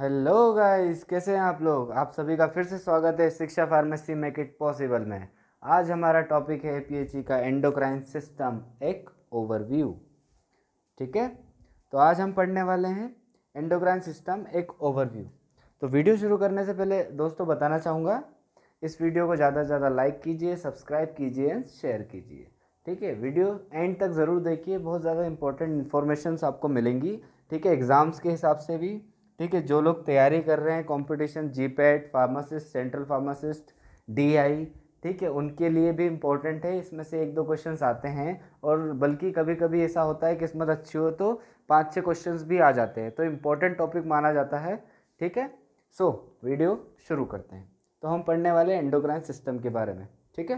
hello guys कैसे हैं आप लोग आप सभी का फिर से स्वागत है शिक्षा फार्मेसी मेक इट पॉसिबल में आज हमारा टॉपिक है पीएचई का एंडोक्राइन सिस्टम एक ओवरव्यू ठीक है तो आज हम पढ़ने वाले हैं एंडोक्राइन सिस्टम एक ओवरव्यू तो वीडियो शुरू करने से पहले दोस्तों बताना चाहूँगा इस वीडियो को ज़्यादा से ज़्यादा लाइक कीजिए सब्सक्राइब कीजिए एंड शेयर कीजिए ठीक है वीडियो एंड तक ज़रूर देखिए बहुत ज़्यादा इंपॉर्टेंट इन्फॉर्मेशन आपको मिलेंगी ठीक है एग्ज़ाम्स के हिसाब से भी ठीक है जो लोग तैयारी कर रहे हैं competition GPAT pharmacist central pharmacist DI ठीक है उनके लिए भी इम्पोर्टेंट है इसमें से एक दो क्वेश्चंस आते हैं और बल्कि कभी कभी ऐसा होता है किस्मत अच्छी हो तो पाँच छः क्वेश्चंस भी आ जाते हैं तो इम्पोर्टेंट टॉपिक माना जाता है ठीक है सो so, वीडियो शुरू करते हैं तो हम पढ़ने वाले एंडोक्राइन सिस्टम के बारे में ठीक है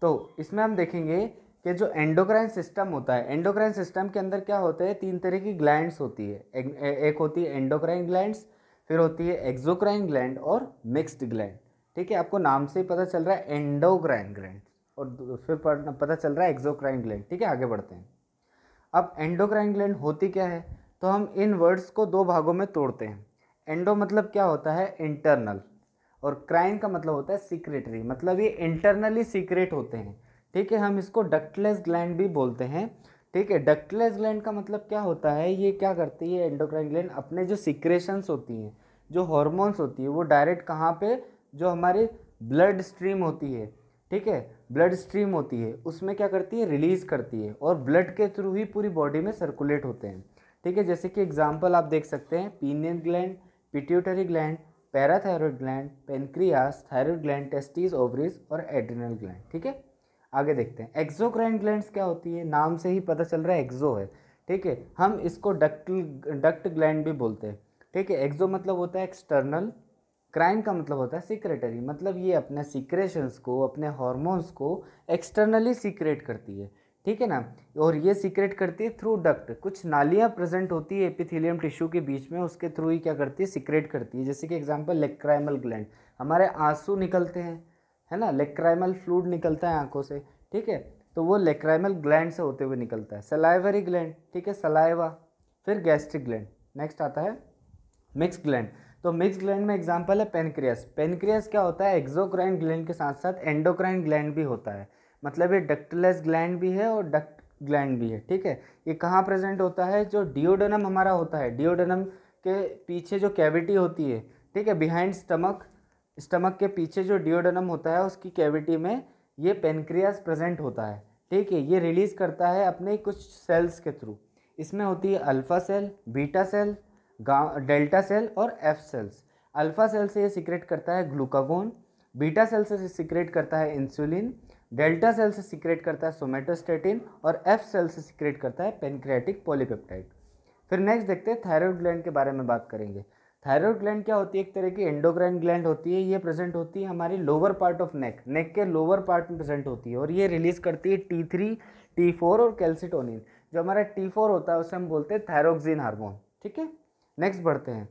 तो इसमें हम देखेंगे कि जो एंडोक्राइन सिस्टम होता है एंडोक्राइन सिस्टम के अंदर क्या होता है तीन तरह की ग्लैंड्स होती है एक, एक होती है एंडोक्राइन ग्लैंड्स फिर होती है एक्जोक्राइन ग्लैंड और मिक्स्ड ग्लैंड ठीक है आपको नाम से ही पता चल रहा है एंडोक्राइन ग्लैंड और फिर पता चल रहा है एक्जोक्राइन ग्लैंड ठीक है आगे बढ़ते हैं अब एंडोक्राइन ग्लैंड होती क्या है तो हम इन वर्ड्स को दो भागों में तोड़ते हैं एंडो मतलब क्या होता है इंटरनल और क्राइन का मतलब होता है सीक्रेटरी मतलब ये इंटरनली सीक्रेट होते हैं ठीक है हम इसको डक्टलेस ग्लैंड भी बोलते हैं ठीक है डक्टलेस ग्लैंड का मतलब क्या होता है ये क्या करती है एंडोक्राइन ग्लैंड अपने जो सिक्रेशंस होती हैं जो हॉर्मोन्स होती है वो डायरेक्ट कहाँ पे जो हमारे ब्लड स्ट्रीम होती है ठीक है ब्लड स्ट्रीम होती है उसमें क्या करती है रिलीज़ करती है और ब्लड के थ्रू ही पूरी बॉडी में सर्कुलेट होते हैं ठीक है जैसे कि एग्जाम्पल आप देख सकते हैं pineal gland pituitary gland parathyroid gland pancreas thyroid gland testis ovaries और एड्रिनल ग्लैंड ठीक है आगे देखते हैं एक्जोक्राइन ग्लैंड्स क्या होती है नाम से ही पता चल रहा है एक्जो है ठीक है हम इसको डक्ट डक्ट ग्लैंड भी बोलते हैं ठीक है एक्जो मतलब होता है एक्सटर्नल क्राइन का मतलब होता है सिक्रेटरी मतलब ये अपने सिक्रेशंस को अपने हॉर्मोन्स को एक्सटर्नली सीक्रेट करती है ठीक है ना और ये सीक्रेट करती है थ्रू डक्ट कुछ नालियाँ प्रेजेंट होती है एपिथीलियम टिश्यू के बीच में उसके थ्रू ही क्या करती है सीक्रेट करती है जैसे कि एग्जांपल लेक्राइमल ग्लैंड हमारे आंसू निकलते हैं है ना लेक्राइमल फ्लूड निकलता है आँखों से ठीक है तो वो लेक्राइमल ग्लैंड से होते हुए निकलता है सलाइवरी ग्लैंड ठीक है सलाइवा फिर गैस्ट्रिक ग्लैंड नेक्स्ट आता है मिक्स ग्लैंड तो मिक्स ग्लैंड में एग्जाम्पल है पेनक्रियास पेनक्रियास क्या होता है एक्जोक्राइन ग्लैंड के साथ साथ एंडोक्राइन ग्लैंड भी होता है मतलब ये डक्टलेस ग्लैंड भी है और डक्ट ग्लैंड भी है ठीक है ये कहाँ प्रेजेंट होता है जो डिओडनम हमारा होता है डिओडनम के पीछे जो कैविटी होती है ठीक है बिहाइंड स्टमक स्टमक के पीछे जो डिओडनम होता है उसकी कैविटी में ये पेनक्रियास प्रेजेंट होता है ठीक है ये रिलीज़ करता है अपने कुछ सेल्स के थ्रू इसमें होती है alpha cell beta cell delta cell और एफ सेल्स अल्फ़ा सेल से ये सिक्रेट करता है ग्लूकागोन बीटा सेल से सिक्रेट करता है इंसुलिन डेल्टा सेल से सिक्रेट करता है सोमेटोस्टेटिन और एफ सेल से सिक्रेट करता है पेनक्रियाटिक पॉलीपेप्टाइड फिर नेक्स्ट देखते हैं थायरॉयड ग्लैंड के बारे में बात करेंगे थायरॉयड ग्लैंड क्या होती है एक तरह की एंडोक्राइन ग्लैंड होती है ये प्रेजेंट होती है हमारी lower part of neck neck के लोअर पार्ट में प्रेजेंट होती है और ये रिलीज करती है टी थ्री टी फोर और कैल्सिटोनिन जो हमारा टी फोर होता है उसे हम बोलते हैं थायरोक्सिन हार्मोन ठीक है नेक्स्ट बढ़ते हैं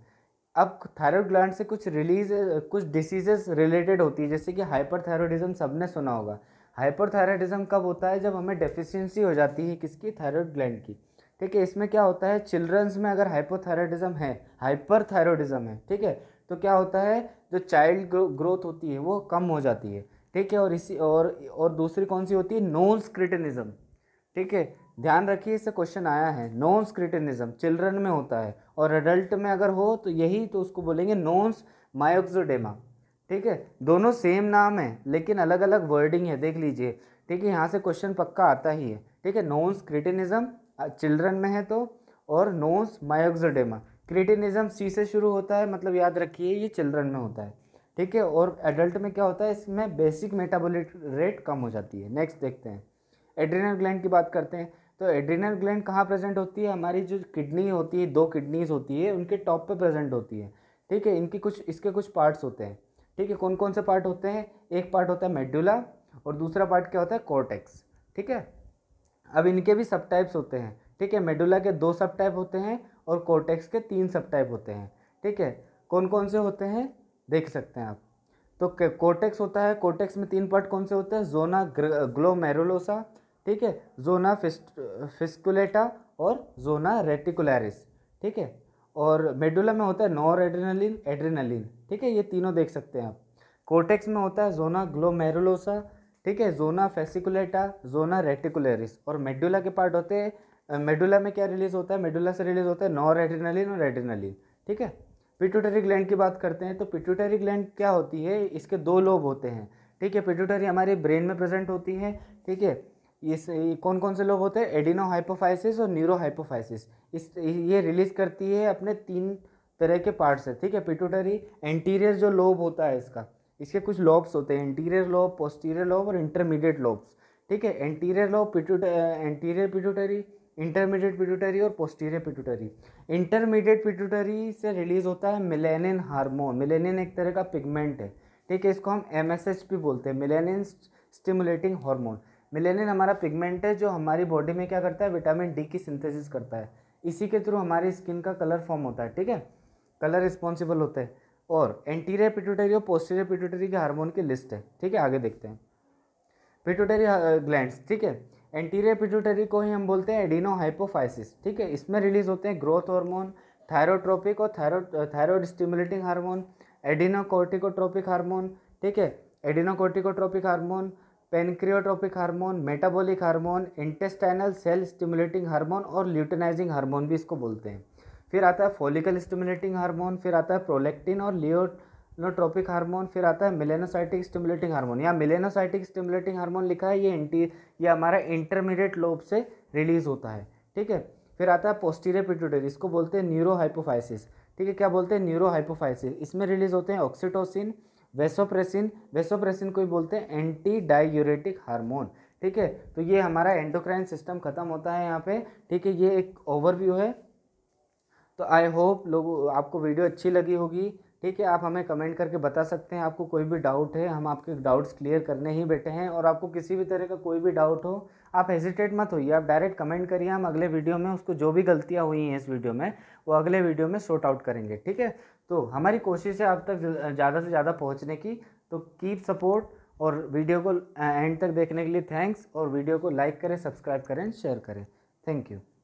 अब थायरॉयड ग्लैंड से कुछ रिलीज कुछ डिसीजेज रिलेटेड होती है जैसे कि हाइपर सब सबने सुना होगा हाइपर हाइपरथायरोडिज्म कब होता है जब हमें डेफिशिएंसी हो जाती है किसकी थायरॉयड ग्लैंड की ठीक है इसमें क्या होता है चिल्ड्रंस में अगर हाइपोथायरॉयडिज्म है हाइपरथायरॉयडिज्म है ठीक है तो क्या होता है जो चाइल्ड ग्रोथ होती है वो कम हो जाती है ठीक है और इसी और और दूसरी कौन सी होती है नॉन स्क्रिटनिज़म ठीक है ध्यान रखिए इससे क्वेश्चन आया है नॉन स्क्रिटनिज़म चिल्ड्रन में होता है और अडल्ट में अगर हो तो यही तो उसको बोलेंगे नॉन्स मायोक्सोडेमा ठीक है दोनों सेम नाम है लेकिन अलग अलग वर्डिंग है देख लीजिए ठीक है यहाँ से क्वेश्चन पक्का आता ही है ठीक है नॉन स्क्रिटनिज़म चिल्ड्रन में है तो और नोस मायोक्सोडेमा क्रिटिनिज्म सी से शुरू होता है मतलब याद रखिए ये चिल्ड्रन में होता है ठीक है और एडल्ट में क्या होता है इसमें बेसिक मेटाबोलिक रेट कम हो जाती है नेक्स्ट देखते हैं एड्रिनल ग्लैंड की बात करते हैं तो एड्रिनल ग्लैंड कहाँ प्रेजेंट होती है हमारी जो किडनी होती है दो किडनीज होती है उनके टॉप पे प्रेजेंट होती है ठीक है इनकी कुछ इसके कुछ पार्ट्स होते हैं ठीक है कौन कौन से पार्ट होते हैं एक पार्ट होता है मेडुला और दूसरा पार्ट क्या होता है कॉर्टेक्स ठीक है अब इनके भी सब टाइप्स होते हैं ठीक है मेडुला के दो सब टाइप होते हैं और कोटेक्स के तीन सब टाइप होते हैं ठीक है कौन कौन से होते हैं देख सकते हैं आप तो कोटेक्स होता है कोटेक्स में तीन पार्ट कौन से होते हैं जोना ग्लोमेरुलोसा ठीक है जोना फिस्ट फिस्कुलेटा और जोना रेटिकुलरिस ठीक है और मेडुला में होता है नॉर एड्रेनलिन एड्रेनलिन ठीक है ये तीनों देख सकते हैं आप कोटेक्स में होता है जोना ग्लोमेरुलोसा ठीक है जोना फेसिकुलेटा जोना रेटिकुलरिस और मेडुला के पार्ट होते हैं मेडुला में क्या रिलीज होता है मेडुला से रिलीज होता है नॉ रेटिनलिन और रेटिनलिन ठीक है पिट्यूटरी ग्लैंड की बात करते हैं तो पिट्यूटरी ग्लैंड क्या होती है इसके दो लोब होते हैं ठीक है पिट्यूटरी हमारे ब्रेन में प्रेजेंट होती है ठीक है इस कौन कौन से लोग होते हैं एडिनो हाइपोफाइसिस और न्यूरो हाइपोफाइसिस इस ये रिलीज करती है अपने तीन तरह के पार्ट्स है ठीक है पिटूटरी एंटीरियर जो लोब होता है इसका इसके कुछ लोब्स होते हैं एंटीरियर लोब पोस्टीरियर लोब और इंटरमीडिएट लोब्स ठीक है एंटीरियर लोब पिट्यूट एंटीरियर पिट्यूटरी इंटरमीडिएट पिट्यूटरी और पोस्टीरियर पिट्यूटरी इंटरमीडिएट पिट्यूटरी से रिलीज़ होता है मिलेनिन हार्मोन मिलेनिन एक तरह का पिगमेंट है ठीक है इसको हम एम भी बोलते हैं मिलेनिन स्टिमुलेटिंग हार्मोन मिलेनिन हमारा पिगमेंट है जो हमारी बॉडी में क्या करता है विटामिन डी की सिंथेसिस करता है इसी के थ्रू हमारी स्किन का कलर फॉर्म होता है ठीक है कलर रिस्पॉन्सिबल होता है और एंटीरियर पिट्यूटरी और पोस्टीरियर पिट्यूटरी के हार्मोन की लिस्ट है ठीक है आगे देखते हैं पिट्यूटरी ग्लैंड्स uh, ठीक है एंटीरियर पिट्यूटरी को ही हम बोलते हैं एडिनो हाइपोफाइसिस ठीक है इसमें रिलीज होते हैं ग्रोथ हार्मोन थायरोट्रोपिक और thyroid thyroid stimulating hormone adrenocorticotropic hormone ठीक है adrenocorticotropic hormone pancreotropic hormone metabolic hormone intestinal cell stimulating hormone और ल्यूटनाइजिंग हार्मोन भी इसको बोलते हैं फिर आता है फोलिकल स्टिमुलेटिंग हार्मोन फिर आता है प्रोलेक्टिन और लियोनोट्रोपिक हार्मोन फिर आता है मिलेनोसाइटिक स्टिमुलेटिंग हार्मोन या मिलेनोसाइटिक स्टिमुलेटिंग हार्मोन लिखा है ये एंटी ये हमारा इंटरमीडिएट लोब से रिलीज होता है ठीक है फिर आता है पोस्टीरियर पिट्यूटरी इसको बोलते हैं न्यूरोहाइपोफाइसिस ठीक है क्या बोलते हैं न्यूरोहाइपोफाइसिस इसमें रिलीज होते हैं ऑक्सीटोसिन वेसोप्रेसिन वेसोप्रेसिन को बोलते हैं एंटी डायूरेटिक हार्मोन ठीक है तो ये हमारा एंडोक्राइन सिस्टम खत्म होता है यहाँ पे ठीक है ये एक ओवरव्यू है तो आई होप लोग आपको वीडियो अच्छी लगी होगी ठीक है आप हमें कमेंट करके बता सकते हैं आपको कोई भी डाउट है हम आपके डाउट्स क्लियर करने ही बैठे हैं और आपको किसी भी तरह का कोई भी डाउट हो आप हेजिटेट मत होइए आप डायरेक्ट कमेंट करिए हम अगले वीडियो में उसको जो भी गलतियाँ हुई हैं इस वीडियो में वो अगले वीडियो में शॉर्ट आउट करेंगे ठीक है तो हमारी कोशिश है आप तक ज़्यादा से ज़्यादा पहुँचने की तो कीप सपोर्ट और वीडियो को एंड तक देखने के लिए थैंक्स और वीडियो को लाइक करें सब्सक्राइब करें शेयर करें थैंक यू